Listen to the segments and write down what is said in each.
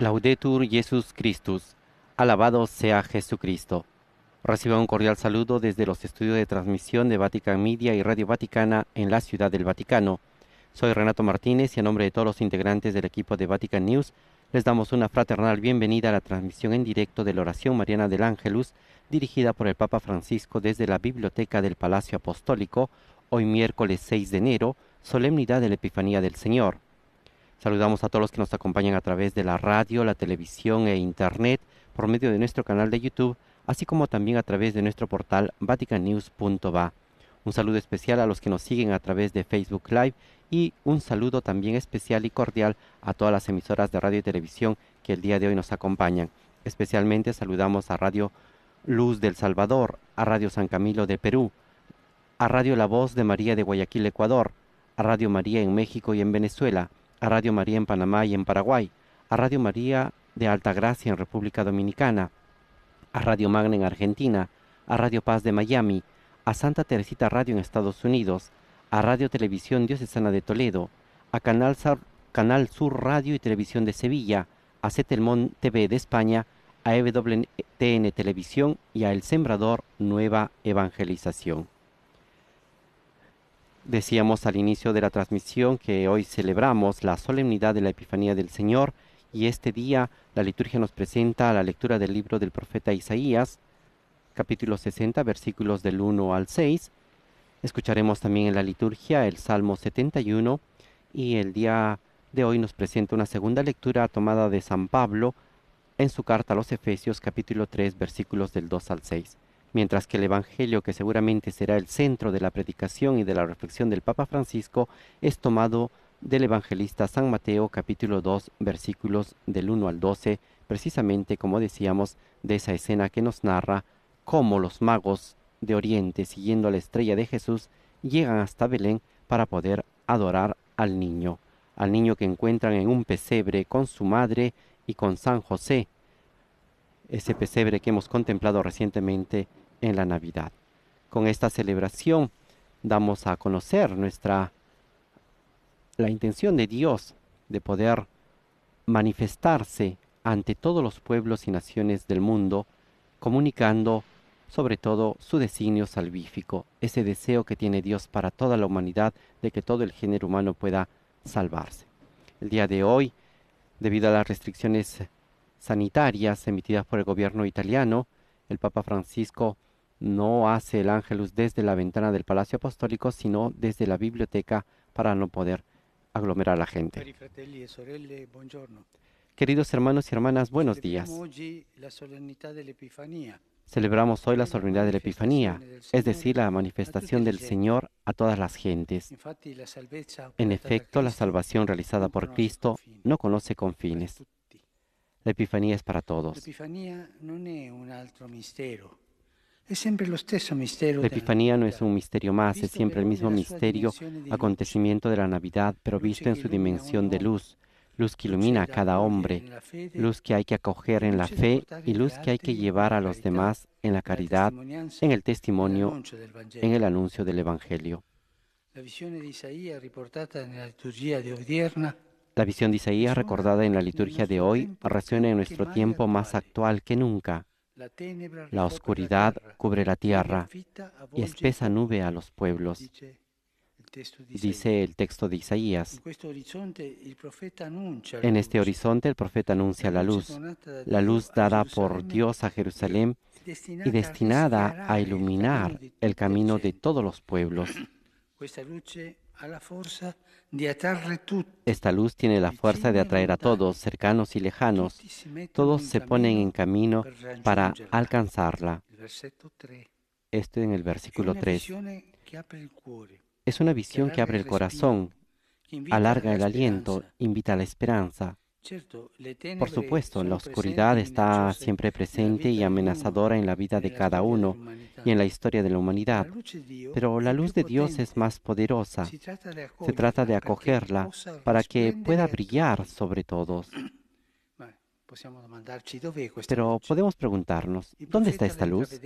Laudetur Jesus Christus. Alabado sea Jesucristo. Reciba un cordial saludo desde los estudios de transmisión de Vatican Media y Radio Vaticana en la Ciudad del Vaticano. Soy Renato Martínez y en nombre de todos los integrantes del equipo de Vatican News les damos una fraternal bienvenida a la transmisión en directo de la oración mariana del Ángelus dirigida por el Papa Francisco desde la Biblioteca del Palacio Apostólico hoy miércoles 6 de enero, solemnidad de la Epifanía del Señor. Saludamos a todos los que nos acompañan a través de la radio, la televisión e internet por medio de nuestro canal de YouTube, así como también a través de nuestro portal vaticannews.va. Un saludo especial a los que nos siguen a través de Facebook Live y un saludo también especial y cordial a todas las emisoras de radio y televisión que el día de hoy nos acompañan. Especialmente saludamos a Radio Luz del Salvador, a Radio San Camilo de Perú, a Radio La Voz de María de Guayaquil, Ecuador, a Radio María en México y en Venezuela, a Radio María en Panamá y en Paraguay, a Radio María de Gracia en República Dominicana, a Radio Magna en Argentina, a Radio Paz de Miami, a Santa Teresita Radio en Estados Unidos, a Radio Televisión Diocesana de Toledo, a Canal, Sur, Radio y Televisión de Sevilla, a Setelmont TV de España, a EWTN Televisión y a El Sembrador Nueva Evangelización. Decíamos al inicio de la transmisión que hoy celebramos la solemnidad de la Epifanía del Señor y este día la liturgia nos presenta la lectura del libro del profeta Isaías, capítulo 60, versículos del 1 al 6. Escucharemos también en la liturgia el Salmo 71 y el día de hoy nos presenta una segunda lectura tomada de San Pablo en su carta a los Efesios capítulo 3 versículos del 2 al 6 mientras que el Evangelio, que seguramente será el centro de la predicación y de la reflexión del Papa Francisco, es tomado del Evangelista San Mateo capítulo 2 versículos del 1 al 12, precisamente como decíamos, de esa escena que nos narra cómo los magos de Oriente, siguiendo la estrella de Jesús, llegan hasta Belén para poder adorar al niño, al niño que encuentran en un pesebre con su madre y con San José, ese pesebre que hemos contemplado recientemente en la Navidad. Con esta celebración damos a conocer nuestra la intención de Dios de poder manifestarse ante todos los pueblos y naciones del mundo, comunicando sobre todo su designio salvífico, ese deseo que tiene Dios para toda la humanidad de que todo el género humano pueda salvarse. El día de hoy, debido a las restricciones sanitarias emitidas por el gobierno italiano, el Papa Francisco no hace el ángelus desde la ventana del Palacio Apostólico, sino desde la biblioteca para no poder aglomerar a la gente. E Queridos hermanos y hermanas, buenos días. Celebramos hoy la solemnidad de la Epifanía, es decir, la manifestación del Señor a todas las gentes. En efecto, la salvación realizada por Cristo no conoce confines. La Epifanía es para todos. La Epifanía no es un misterio más, es siempre el mismo misterio, acontecimiento de la Navidad, pero visto en su dimensión de luz, luz que ilumina a cada hombre, luz que hay que acoger en la fe y luz que hay que llevar a los demás en la caridad, en el testimonio, en el anuncio del Evangelio. La visión de Isaías, reportada en la liturgia de la visión de Isaías recordada en la liturgia de hoy resuena en nuestro tiempo más actual que nunca. La oscuridad cubre la tierra y espesa nube a los pueblos, dice el texto de Isaías. En este horizonte el profeta anuncia la este luz, la luz dada por Dios a Jerusalén y destinada a iluminar el camino de todos los pueblos. Pues esta luz tiene la fuerza de atraer a todos, cercanos y lejanos. Todos se ponen en camino para alcanzarla. Esto en el versículo 3. Es una visión que abre el corazón, alarga el aliento, invita a la esperanza, por supuesto, la oscuridad está siempre presente y amenazadora en la vida de cada uno y en la historia de la humanidad, pero la luz de Dios es más poderosa. Se trata de acogerla para que pueda brillar sobre todos. Pues pero podemos preguntarnos, ¿dónde está esta luz?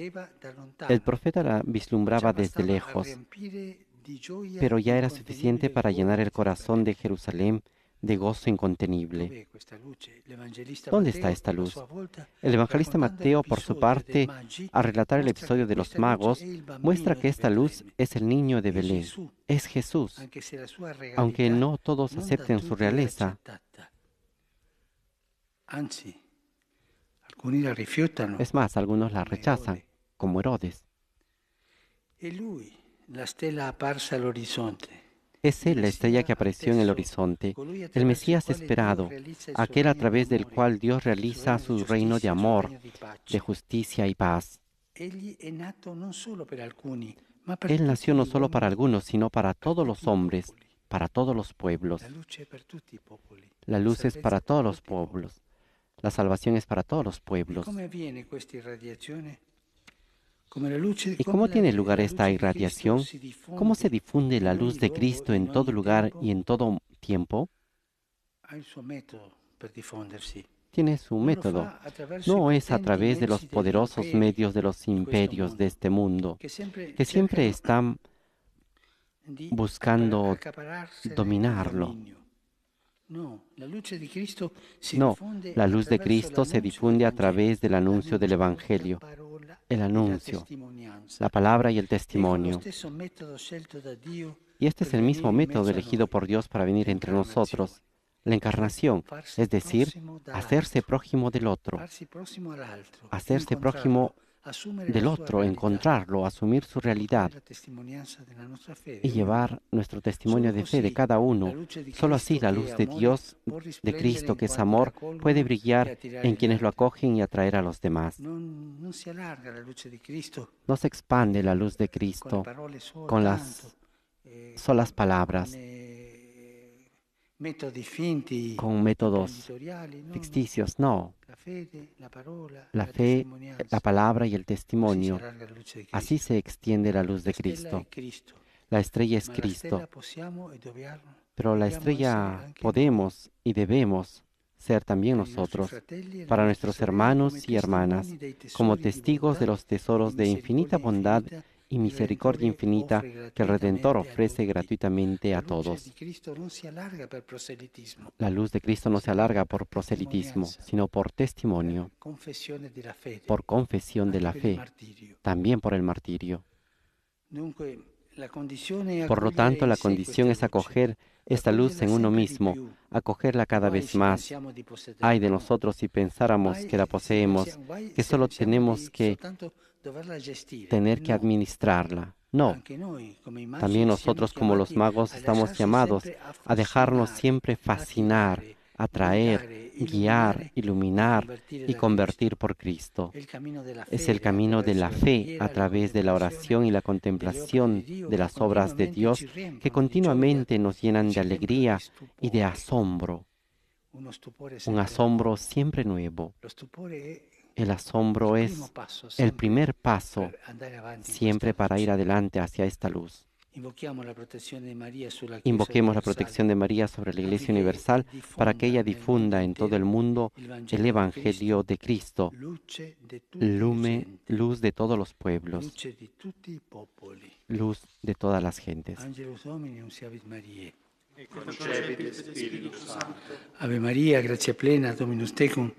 El profeta la vislumbraba desde lejos, pero ya era suficiente para llenar el corazón de Jerusalén de gozo incontenible. ¿Dónde está esta luz? El evangelista Mateo, por su parte, al relatar el episodio de los magos, muestra que esta luz es el niño de Belén, es Jesús, aunque no todos acepten su realeza. Es más, algunos la rechazan, como Herodes. Y e la al horizonte. Es él la estrella que apareció en el horizonte, el Mesías esperado, aquel a través del cual Dios realiza su reino de amor, de justicia y paz. Él nació no solo para algunos, sino para todos los hombres, para todos los pueblos. La luz es para todos los pueblos. La salvación es para todos los pueblos. ¿Y cómo tiene lugar esta irradiación? ¿Cómo se difunde la luz de Cristo en todo lugar y en todo tiempo? Tiene su método. No es a través de los poderosos medios de los imperios de este mundo, que siempre están buscando dominarlo. No, la luz de Cristo se difunde a través del anuncio del Evangelio el anuncio, la palabra y el testimonio. Y este es el mismo método elegido por Dios para venir entre nosotros, la encarnación, es decir, hacerse prójimo del otro, hacerse prójimo del otro, encontrarlo, asumir su realidad y llevar nuestro testimonio de fe de cada uno. Solo así la luz de Dios, de Cristo, que es amor, puede brillar en quienes lo acogen y atraer a los demás. No se expande la luz de Cristo con las eh, solas palabras con métodos ficticios, no. La fe, la palabra y el testimonio. Así se extiende la luz de Cristo. La estrella es Cristo. Pero la estrella podemos y debemos ser también nosotros, para nuestros hermanos y hermanas, como testigos de los tesoros de infinita bondad y misericordia infinita que el Redentor ofrece gratuitamente a todos. La luz de Cristo no se alarga por proselitismo, sino por testimonio, por confesión de la fe, también por el martirio. Por lo tanto, la condición es acoger esta luz en uno mismo, acogerla cada vez más. Ay de nosotros si pensáramos que la poseemos, que solo tenemos que ¿eh? tener que administrarla. No, también nosotros como los magos estamos llamados a dejarnos siempre fascinar, eh, atraer, eh, guiar, iluminar y convertir por Cristo. Es el camino de la fe a través de la oración y la contemplación de las obras de Dios que continuamente nos llenan de alegría y de asombro. Un asombro siempre nuevo. El asombro es el primer paso siempre para ir adelante hacia esta luz. Invoquemos la protección de María sobre la Iglesia Universal para que ella difunda en todo el mundo el Evangelio de Cristo, lume, luz de todos los pueblos, luz de todas las gentes. Ave María, gracia plena, Dominus tecum.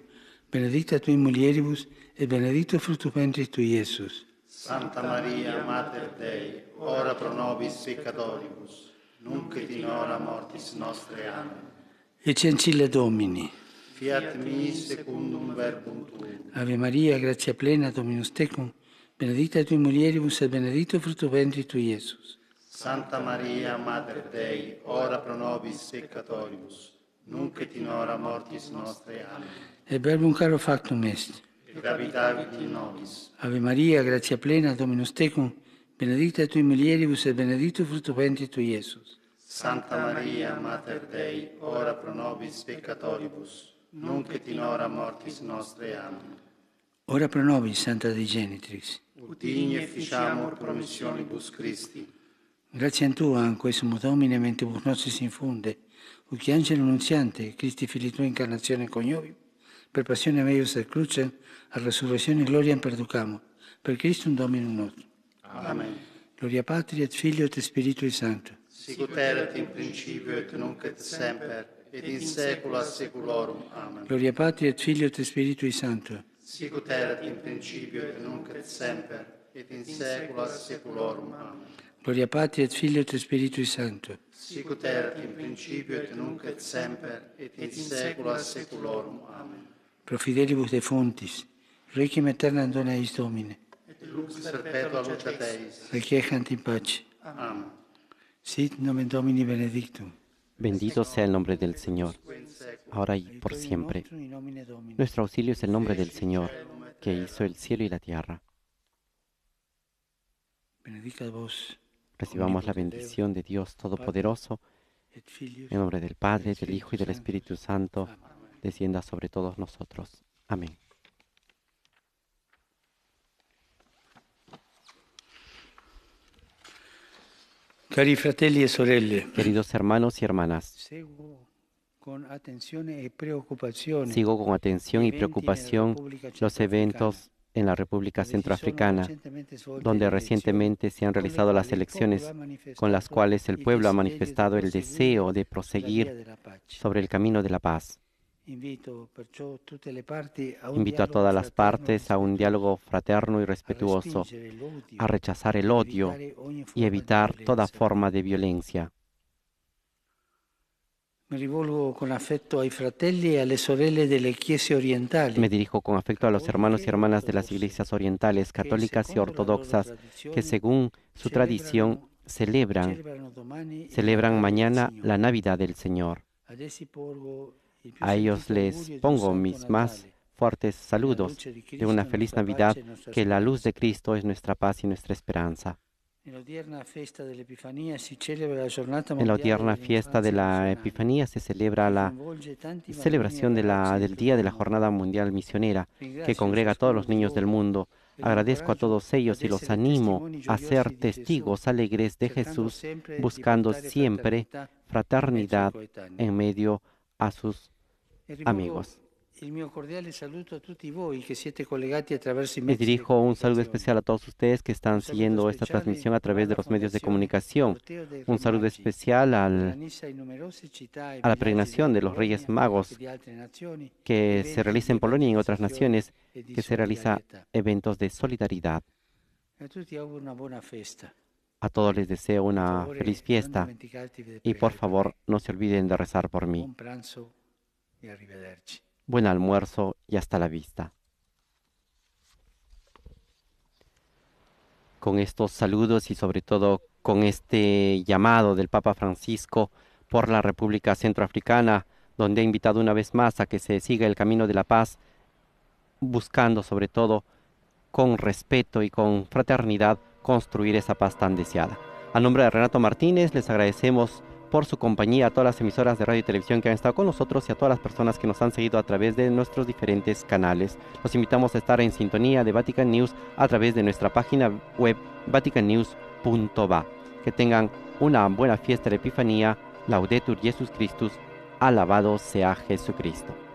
benedicta tui mulieribus, e benedito il frutto ventris tui, Iesus. Santa Maria, Mater Dei, ora pro nobis peccatoribus, nunc et in hora mortis nostre. Amen. E Domini. Fiat mi secundum verbum tuum. Ave Maria, grazia plena, Dominus tecum, benedicta tui mulieribus, e benedito il frutto ventris tui, Iesus. Santa Maria, Mater Dei, ora pro nobis peccatoribus, nunc et in hora mortis nostre. Amen e verbum caro factum est. Gravitavit in nobis. Ave Maria, grazia plena, Dominus tecum, benedicta tui mulieribus e benedictus frutto venti tui, Iesus. Santa Maria, Mater Dei, ora pro nobis peccatoribus, nunc et in hora mortis nostre. Amen. Ora pro nobis, Santa Dei Genitrix. e fisciamur promissionibus Christi. Grazie a Tua, anque sumo Domine, mentibus nostris infunde, uc angelo nunziante, Christi fili Tua incarnazione coniovi, per passione meius et cruce, a resurrezione e gloria perducamo, per Cristo un Domino nostro. Amen. Gloria Patria et Filio et Spiritui Santo. Sicut erat in principio et nunc et semper, et in saecula saeculorum. Amen. Gloria Patria et Filio et Spiritui Santo. Sicut erat in principio et nunc et semper, et in saecula saeculorum. Amen. Gloria Patria et Filio et Spiritui Santo. Sicut erat in principio et nunc et semper, et in saecula saeculorum. Amen. profidelibus de defuntis, requiem eterna dona eis Domine, et lux perpetua luce in Amén. Sit nomen Domini benedictum. Bendito sea el nombre del Señor, ahora y por siempre. Nuestro auxilio es el nombre del Señor, que hizo el cielo y la tierra. Recibamos la bendición de Dios Todopoderoso, en nombre del Padre, del Hijo y del Espíritu Santo descienda sobre todos nosotros. Amén. Cari fratelli e sorelle, Queridos hermanos y hermanas, sigo con atención y preocupación, los eventos en la República Centroafricana, donde recientemente se han realizado las elecciones con las cuales el pueblo ha manifestado el deseo de proseguir sobre el camino de la paz. Invito a todas las partes a un diálogo fraterno y respetuoso, a rechazar el odio y evitar toda forma de violencia. E Me dirijo con afecto a los hermanos y hermanas de las iglesias orientales, católicas y ortodoxas, que según su tradición celebran, celebran mañana la Navidad del Señor. A ellos les pongo mis más fuertes saludos de una feliz Navidad, que la luz de Cristo es nuestra paz y nuestra esperanza. En la odierna fiesta de la Epifanía se celebra la celebración del Día de la Jornada Mundial Misionera, que congrega a todos los niños del mundo. Agradezco a todos ellos y los animo a ser testigos alegres de Jesús, buscando siempre fraternidad en medio de a sus amigos. Les dirijo un saludo especial a todos ustedes que están siguiendo esta transmisión a través de los medios de comunicación. Un saludo especial a la pregnación de los Reyes Magos que se realiza en Polonia y en otras naciones, que se realiza eventos de solidaridad. A todos les deseo una feliz eh, fiesta y por favor no se olviden de rezar por mí. Buen almuerzo y hasta la vista. Con estos saludos y sobre todo con este llamado del Papa Francisco por la República Centroafricana, donde ha invitado una vez más a que se siga el camino de la paz, buscando sobre todo con respeto y con fraternidad construir esa paz tan deseada. A nombre de Renato Martínez, les agradecemos por su compañía a todas las emisoras de radio y televisión que han estado con nosotros y a todas las personas que nos han seguido a través de nuestros diferentes canales. Los invitamos a estar en sintonía de Vatican News a través de nuestra página web vaticannews.va. Que tengan una buena fiesta de Epifanía. Laudetur Jesus Christus. Alabado sea Jesucristo.